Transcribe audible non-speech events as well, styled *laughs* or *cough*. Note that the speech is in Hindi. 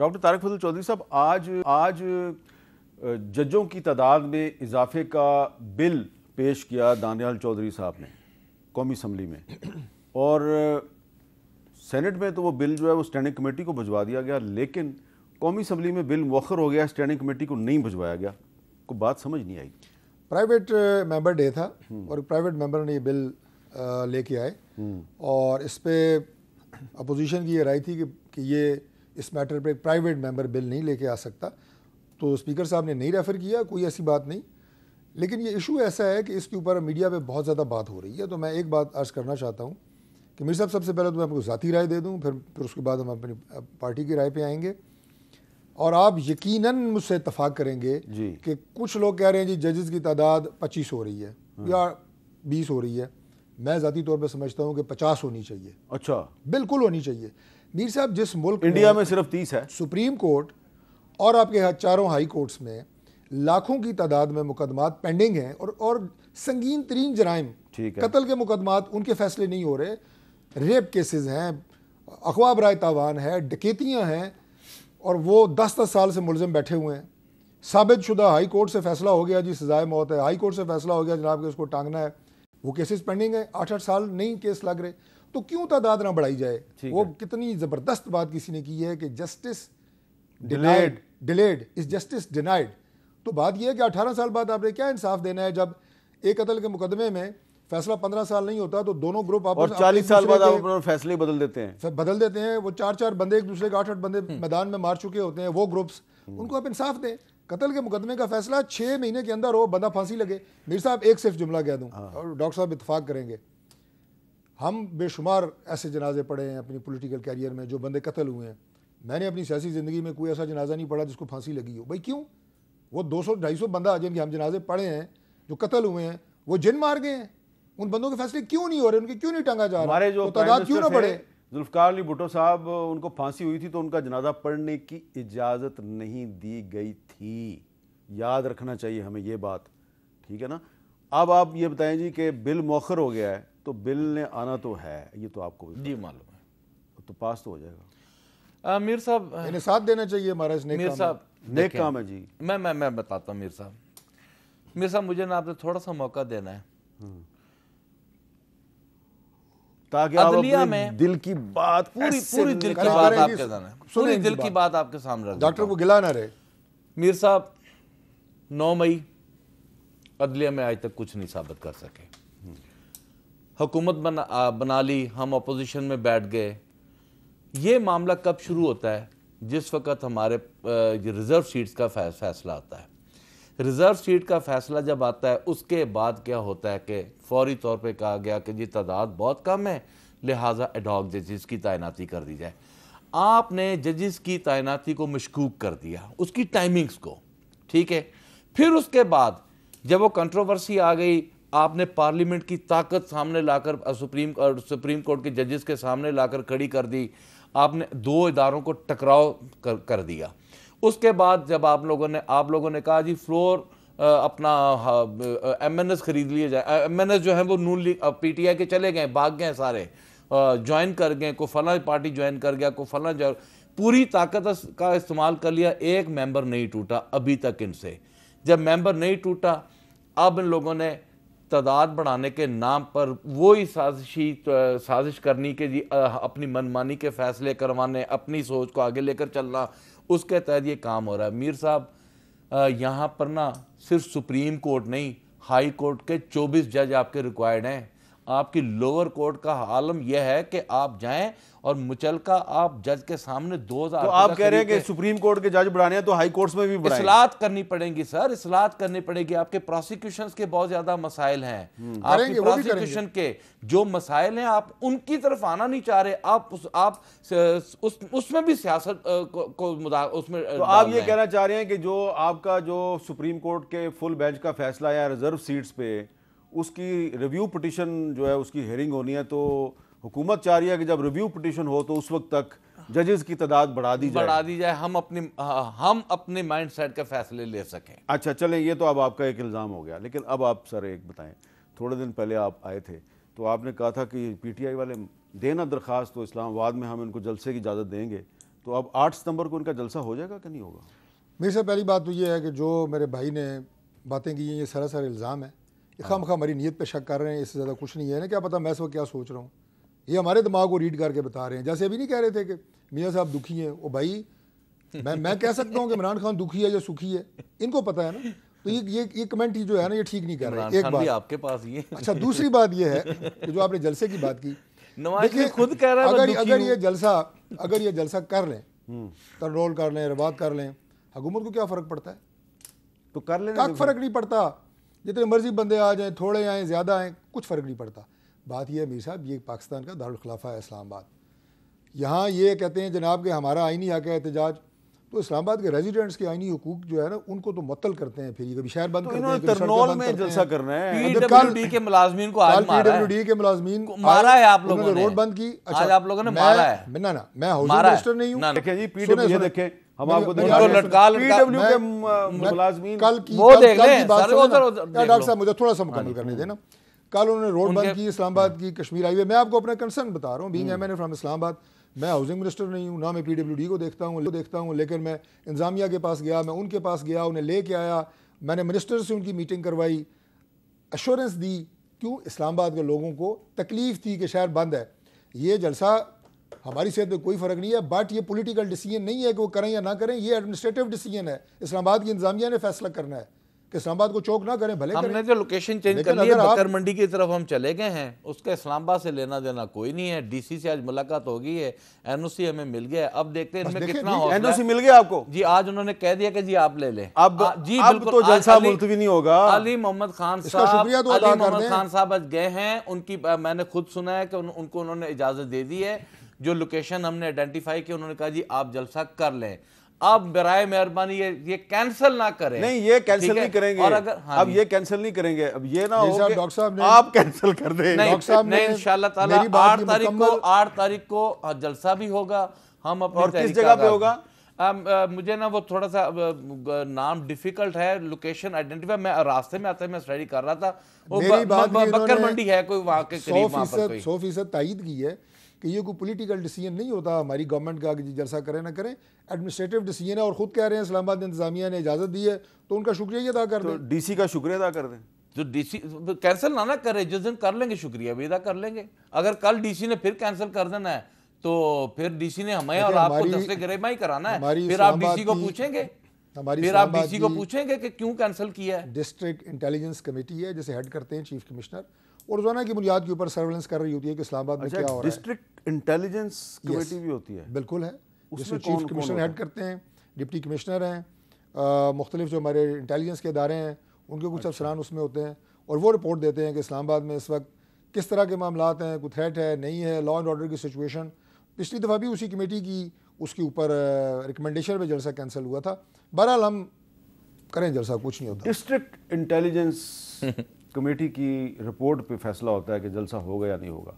डॉक्टर तारक फजल चौधरी साहब आज आज जजों की तादाद में इजाफे का बिल पेश किया दानियाल चौधरी साहब ने कौमी असम्बली में और सेनेट में तो वो बिल जो है वो स्टैंडिंग कमेटी को भिजवा दिया गया लेकिन कौमी असम्बली में बिल मौखर हो गया स्टैंडिंग कमेटी को नहीं भिजवाया गया को बात समझ नहीं आई प्राइवेट मेंबर डे था हम्म। और प्राइवेट मेंबर ने ये बिल लेके आए हम्म। और इस पर अपोजिशन की ये राय थी कि, कि ये इस मैटर पर प्राइवेट मेंबर बिल नहीं लेके आ सकता तो स्पीकर साहब ने नहीं रेफ़र किया कोई ऐसी बात नहीं लेकिन ये इशू ऐसा है कि इसके ऊपर मीडिया पे बहुत ज़्यादा बात हो रही है तो मैं एक बात अर्ज़ करना चाहता हूँ कि मेरे साहब सबसे पहले तो मैं आपको ज़ाती राय दे दूँ फिर फिर उसके बाद हम अपनी पार्टी की राय पर आएंगे और आप यकीनन मुझसे इतफाक़ करेंगे कि कुछ लोग कह रहे हैं जी जजेस की तादाद पच्चीस हो रही है हम्म। या बीस हो रही है मैं ज़ाती तौर पर समझता हूँ कि पचास होनी चाहिए अच्छा बिल्कुल होनी चाहिए मीर साहब जिस मुल्क इंडिया में, सिर्फ तीस है सुप्रीम कोर्ट और आपके चारों हाई कोर्ट्स में लाखों की तादाद में मुकदमात पेंडिंग हैं और और संगीन तरीन जराइम कत्ल के मुकदमात उनके फैसले नहीं हो रहे रेप केसेस हैं अखवाब राय तावान है डकेतियाँ हैं और वो दस दस साल से मुलजम बैठे हुए हैं साबित शुदा हाई कोर्ट से फैसला हो गया जी सजाए मौत है हाई कोर्ट से फैसला हो गया जनाब के उसको टांगना है वो केसेस पेंडिंग है आठ आठ साल नहीं केस लग रहे तो क्यों तादाद ना बढ़ाई जाए वो कितनी ज़बरदस्त बात किसी ने की है कि justice delayed delayed is justice denied तो बात यह है कि अठारह साल बाद आपने क्या इंसाफ देना है जब एक कतल के मुकदमे में फैसला पंद्रह साल नहीं होता तो दोनों ग्रुप आपस और चालीस साल बाद आप फैसले बदल देते हैं बदल देते हैं वो चार चार बंदे एक दूसरे के आठ आठ बंदे हम्म। मैदान में मार चुके होते हैं वो ग्रुप्स हम्म। उनको आप इंसाफ दें कतल के मुकदमे का फैसला छह महीने के अंदर हो बंदा फांसी लगे मीर साहब एक सिर्फ जुमला कह दूँ हाँ। और डॉक्टर साहब इतफाक करेंगे हम बेशुमार ऐसे जनाजे पढ़े हैं अपनी पॉलिटिकल कैरियर में जो बंदे कत्ल हुए हैं मैंने अपनी सियासी ज़िंदगी में कोई ऐसा जनाजा नहीं पढ़ा जिसको फांसी लगी हो भाई क्यों वो दो सौ ढाई सौ बंदा जिनके हम जनाजे पढ़े हैं जो कत्ल हुए हैं वो जिन मार गए हैं उन बंदों के फैसले क्यों नहीं हो रहे उनके क्यों नहीं टांगा जा रहा है तादाद क्यों ना बढ़े जुल्फकार अली भुट्टो साहब उनको फांसी हुई थी तो उनका जनाजा पढ़ने की इजाज़त नहीं दी गई थी याद रखना चाहिए हमें ये बात ठीक है ना अब आप ये बताएं जी कि बिल मौखर हो गया है तो बिल ने आना तो है ये तो आपको भी जी मालूम है तो पास तो हो जाएगा मीर साहब इन्हें साथ देना चाहिए महाराज ने मीर साहब नेक काम है जी मैं मैं मैं बताता हूँ मीर साहब मीर साहब मुझे ना आपने थोड़ा सा मौका देना है हम्म। ताकि आप अपने में दिल की बात पूरी पूरी दिल की बात आपके सामने पूरी दिल की बात आपके सामने डॉक्टर को गिला ना रहे मीर साहब नौ मई अदलिया में आज तक कुछ नहीं साबित कर सके हुकूमत बना बना ली हम अपोजिशन में बैठ गए ये मामला कब शुरू होता है जिस वक्त हमारे रिज़र्व सीट्स का फैसला आता है रिज़र्व सीट का फैसला जब आता है उसके बाद क्या होता है कि फौरी तौर पे कहा गया कि जी तादाद बहुत कम है लिहाजा एडॉक जजिस की तैनाती कर दी जाए आपने जजिस की तैनाती को मशकूक कर दिया उसकी टाइमिंग्स को ठीक है फिर उसके बाद जब वो कंट्रोवर्सी आ गई आपने पार्लियामेंट की ताकत सामने लाकर सुप्रीम और सुप्रीम कोर्ट के जजेस के सामने लाकर खड़ी कर दी आपने दो इदारों को टकराव कर कर दिया उसके बाद जब आप लोगों ने आप लोगों ने कहा जी फ्लोर आ, अपना एम एन एस खरीद लिए जाए एम एन एस जो है वो Noon league P T I के चले गए भाग गए सारे ज्वाइन कर गए को फला पार्टी ज्वाइन कर गया को फला पूरी ताकत का इस्तेमाल कर लिया एक मेंबर नहीं टूटा अभी तक इनसे जब मेंबर नहीं टूटा अब इन लोगों ने तादाद बढ़ाने के नाम पर वही साजिशी साजिश करनी के जी अपनी मनमानी के फैसले करवाने अपनी सोच को आगे लेकर चलना उसके तहत ये काम हो रहा है मीर साहब यहाँ पर ना सिर्फ सुप्रीम कोर्ट नहीं हाई कोर्ट के 24 जज आपके रिक्वायर्ड हैं आपकी लोअर कोर्ट का आलम यह है कि आप जाएं और मुचलका आप जज के सामने दो हजार तो आप कह रहे हैं कि सुप्रीम कोर्ट के जज बढ़ाने हैं तो हाई कोर्ट्स में भी इसलात करनी पड़ेगी सर इसलात करनी पड़ेगी आपके प्रोसिक्यूशन के बहुत ज्यादा मसाइल हैं हम्म, आपके प्रोसिक्यूशन के जो मसाइल हैं आप उनकी तरफ आना नहीं चाह रहे आप उस आप उस, उसमें भी सियासत को, को उसमें तो आप ये कहना चाह रहे हैं कि जो आपका जो सुप्रीम कोर्ट के फुल बेंच का फैसला है रिजर्व सीट्स पे उसकी रिव्यू पटिशन जो है उसकी हेयरिंग होनी है तो हुकूमत चाह रही है कि जब रिव्यू पटिशन हो तो उस वक्त तक जजेस की तादाद बढ़ा दी जाए बढ़ा दी जाए हम अपने हम अपने माइंड सेट के फैसले ले सकें अच्छा चले ये तो अब आपका एक इल्ज़ाम हो गया लेकिन अब आप सर एक बताएं थोड़े दिन पहले आप आए थे तो आपने कहा था कि पीटीआई वाले देना दरख्वास्त तो इस्लामाबाद में हम इनको जलसे की इजाज़त देंगे तो अब आठ सितंबर को इनका जलसा हो जाएगा कि नहीं होगा मेरे से पहली बात तो ये है कि जो मेरे भाई ने बातें की हैं ये सरासर इल्ज़ाम है खाम खा हमारी नीयत पे शक कर रहे हैं इससे ज़्यादा कुछ नहीं है ना क्या पता मैं इस वक्त क्या सोच रहा हूँ ये हमारे दिमाग को रीड करके बता रहे हैं जैसे अभी नहीं कह रहे थे कि मियाँ साहब दुखी हैं वो भाई मैं मैं कह सकता हूँ कि इमरान खान दुखी है या सुखी है इनको पता है ना तो ये ये ये कमेंट ही जो है ना ये ठीक नहीं कर रहा एक बात आपके पास ये अच्छा दूसरी बात ये है कि जो आपने जलसे की बात की देखिए खुद कह रहा है अगर अगर ये जलसा अगर ये जलसा कर लें हम्म। तरोल कर लें रवात कर लें हुकूमत को क्या फ़र्क पड़ता है तो कर लेना फर्क नहीं पड़ता जितने मर्जी बंदे आ जाएँ थोड़े आएँ ज़्यादा आएँ कुछ फ़र्क नहीं पड़ता बात यह है मीर साहब ये पाकिस्तान का दारखिलाफ़ा है इस्लामाबाद यहाँ ये कहते हैं जनाब के हमारा आइनी हक है एहतजाज तो इस्लामाबाद के रेजिडेंट्स के आइनी हकूक जो है ना उनको तो मतल करते हैं फिर ये कभी शहर बंद तो करते हैं पीडब्ल्यूडी के मुलाजमीन को मारा है आप लोगों ने रोड बंद की अच्छा आप लोगों ने मारा है ना ना मैं हाउसिंग मिनिस्टर नहीं हूँ देखिए हम आपको मुलाजमीन कल की वो देख लें डॉक्टर साहब मुझे थोड़ा सा हाँ मुकम्मल करने देना कल उन्होंने रोड बंद की इस्लामाबाद की कश्मीर हाईवे मैं आपको अपना कंसर्न बता रहा हूँ बीइंग एमएनए फ्रॉम इस्लामाबाद मैं हाउसिंग मिनिस्टर नहीं हूँ ना मैं पीडब्ल्यूडी डी को देखता हूँ देखता हूँ लेकिन मैं इंजामिया के पास गया मैं उनके पास गया उन्हें लेके आया मैंने मिनिस्टर से उनकी मीटिंग करवाई अश्योरेंस दी क्यों इस्लामाबाद के लोगों को तकलीफ़ थी कि शहर बंद है ये जलसा हमारी सेहत पर कोई फ़र्क नहीं है बट ये पोलिटिकल डिसीजन नहीं है कि वो करें या ना करें ये एडमिनिस्ट्रेटिव डिसीजन है इस्लामाबाद की इंतजामिया ने फैसला करना है कि इस्लामाबाद को चौक ना करें भले हमने जो लोकेशन चेंज कर लिया बकर मंडी की तरफ हम चले गए हैं उसका इस्लामाबाद से लेना देना कोई नहीं है डीसी से आज मुलाकात हो गई है एनओसी हमें मिल गया अब देखते हैं इनमें कितना हो एनओसी मिल गया आपको जी आज उन्होंने कह दिया कि जी आप ले लें अब जी अब तो जलसा मुलतवी नहीं होगा अली मोहम्मद खान साहब तो अली मोहम्मद खान साहब आज गए हैं उनकी मैंने खुद सुना है कि उनको उन्होंने इजाजत दे दी है जो लोकेशन हमने आइडेंटिफाई की उन्होंने कहा जी आप जलसा कर लें अब बराए मेहरबानी ये ये कैंसिल ना करें नहीं ये कैंसिल नहीं करेंगे और अगर हाँ अब ये कैंसिल नहीं करेंगे अब ये ना हो डॉक्टर साहब आप कैंसिल कर दें डॉक्टर साहब ने इंशाल्लाह ताला आठ तारीख को आठ तारीख को जलसा भी होगा हम अपनी और किस जगह पे होगा आम, आ, मुझे ना वो थोड़ा सा नाम डिफिकल्ट है लोकेशन आइडेंटिफाई मैं रास्ते में आते मैं स्टडी कर रहा था वो बकर मंडी है कोई वहाँ के सौ फीसद तायद की है कि ये कोई पॉलिटिकल डिसीजन नहीं होता हमारी गवर्नमेंट का कि जलसा करें ना करें एडमिनिस्ट्रेटिव डिसीजन है और ख़ुद कह रहे हैं इस्लामाबाद इंतजामिया ने इजाज़त दी है तो उनका शुक्रिया अदा कर तो दें डीसी का शुक्रिया अदा कर दें जो डीसी कैंसिल तो ना ना करे जिस दिन कर लेंगे शुक्रिया भी अदा कर लेंगे अगर कल डीसी ने फिर कैंसिल कर देना है तो फिर डीसी ने हमें और आपको दसरे गरेमा ही कराना है फिर आप डीसी को पूछेंगे हमारी फिर आप डीसी को पूछेंगे कि क्यों कैंसिल किया है डिस्ट्रिक्ट इंटेलिजेंस कमेटी है जिसे हेड करते हैं चीफ कमिश्नर और रोजाना की बुनियाद के ऊपर सर्वेलेंस कर रही होती है कि इस्लामाबाद में अच्छा, क्या हो रहा है डिस्ट्रिक्ट इंटेलिजेंस कमेटी भी होती है बिल्कुल है उसमें चीफ कमिश्नर हेड करते हैं डिप्टी कमिश्नर हैं मुख्तलिफ जो हमारे इंटेलिजेंस के इदारे हैं उनके कुछ अच्छा। अफसरान उसमें होते हैं और वो रिपोर्ट देते हैं कि इस्लामाबाद में इस वक्त किस तरह के मामला हैं कोई थ्रेट है नहीं है लॉ एंड ऑर्डर की सिचुएशन पिछली दफ़ा भी उसी कमेटी की उसके ऊपर रिकमेंडेशन पर जलसा कैंसिल हुआ था बहरहाल हम करें जलसा कुछ नहीं होता डिस्ट्रिक्ट इंटेलिजेंस *laughs* कमेटी की रिपोर्ट पे फैसला होता है कि जलसा होगा या नहीं होगा